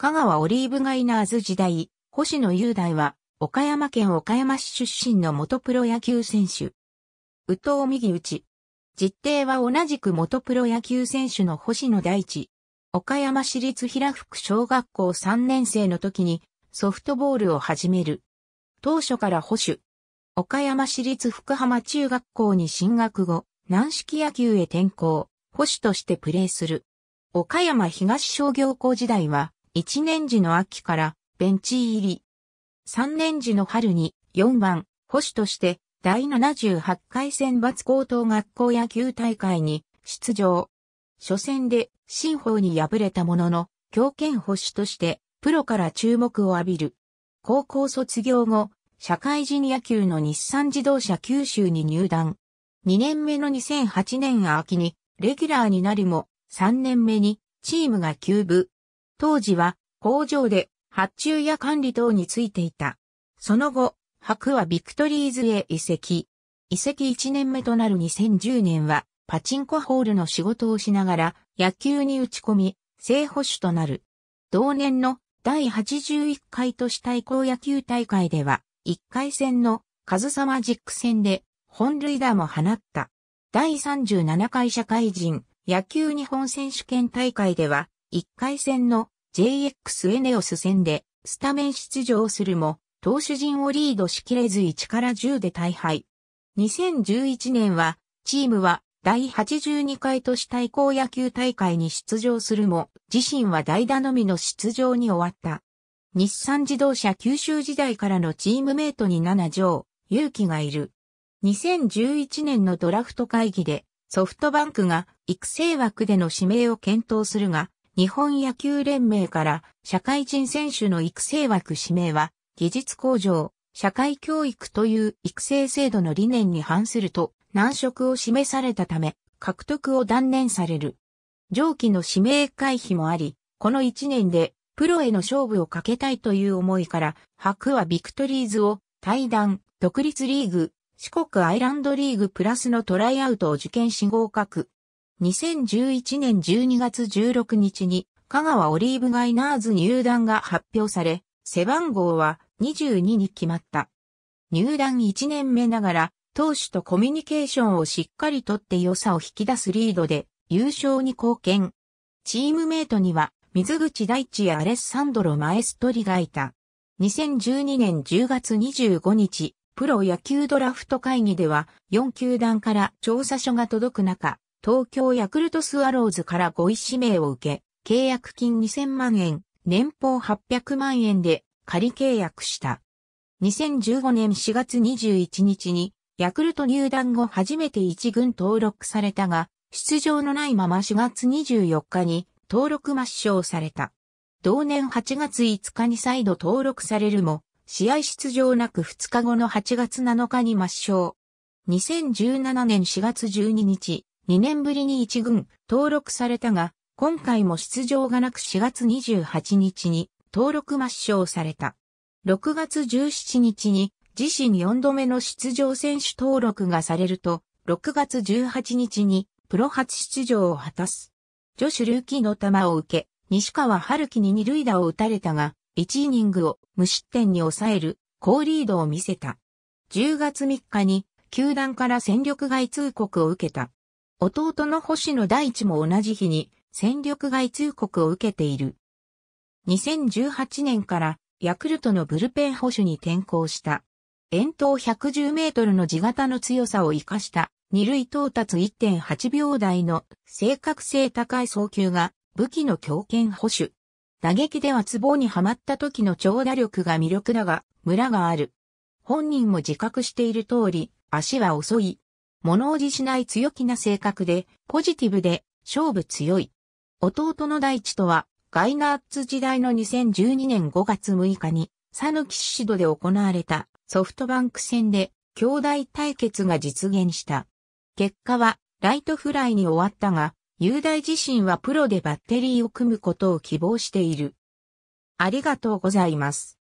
香川オリーブガイナーズ時代、星野雄大は、岡山県岡山市出身の元プロ野球選手。宇藤右打ち。実定は同じく元プロ野球選手の星野大地。岡山市立平福小学校3年生の時にソフトボールを始める。当初から保守。岡山市立福浜中学校に進学後、軟式野球へ転校、保守としてプレーする。岡山東商業校時代は、1年時の秋からベンチ入り。3年時の春に4番、保守として第78回選抜高等学校野球大会に出場。初戦で新法に敗れたものの、強権保守としてプロから注目を浴びる。高校卒業後、社会人野球の日産自動車九州に入団。2年目の2008年秋にレギュラーになるも、3年目にチームが休部。当時は工場で発注や管理等についていた。その後、白はビクトリーズへ移籍。移籍1年目となる2010年は、パチンコホールの仕事をしながら野球に打ち込み、正捕手となる。同年の第81回都市対抗野球大会では、1回戦のカズサマジック戦で本塁打も放った。第37回社会人野球日本選手権大会では、1回戦の JX エネオス戦でスタメン出場するも、投手陣をリードしきれず1から10で大敗。2011年は、チームは第82回都市対抗野球大会に出場するも、自身は代打のみの出場に終わった。日産自動車九州時代からのチームメイトに7条、勇気がいる。2011年のドラフト会議で、ソフトバンクが育成枠での指名を検討するが、日本野球連盟から社会人選手の育成枠指名は技術向上、社会教育という育成制度の理念に反すると難色を示されたため獲得を断念される。上記の指名回避もあり、この1年でプロへの勝負をかけたいという思いから白はビクトリーズを対談、独立リーグ、四国アイランドリーグプラスのトライアウトを受験し合格。2011年12月16日に香川オリーブガイナーズ入団が発表され、背番号は22に決まった。入団1年目ながら、投手とコミュニケーションをしっかりとって良さを引き出すリードで優勝に貢献。チームメイトには水口大地やアレッサンドロ・マエストリがいた。2012年10月25日、プロ野球ドラフト会議では4球団から調査書が届く中、東京ヤクルトスワローズから5位指名を受け、契約金2000万円、年俸800万円で仮契約した。2015年4月21日に、ヤクルト入団後初めて1軍登録されたが、出場のないまま4月24日に登録抹消された。同年8月5日に再度登録されるも、試合出場なく2日後の8月7日に抹消。2017年4月12日、2年ぶりに1軍登録されたが、今回も出場がなく4月28日に登録抹消された。6月17日に自身4度目の出場選手登録がされると、6月18日にプロ初出場を果たす。女子ルーキーの球を受け、西川春樹に二塁打を打たれたが、1イニングを無失点に抑える高リードを見せた。10月3日に球団から戦力外通告を受けた。弟の星野大地も同じ日に戦力外通告を受けている。2018年からヤクルトのブルペン保守に転向した。遠投110メートルの地型の強さを活かした二塁到達1.8秒台の正確性高い送球が武器の強肩保守。打撃では壺にはまった時の長打力が魅力だが、ムラがある。本人も自覚している通り、足は遅い。物おじしない強気な性格で、ポジティブで、勝負強い。弟の大地とは、ガイナーツ時代の2012年5月6日に、サヌキシドで行われたソフトバンク戦で兄弟対決が実現した。結果はライトフライに終わったが、雄大自身はプロでバッテリーを組むことを希望している。ありがとうございます。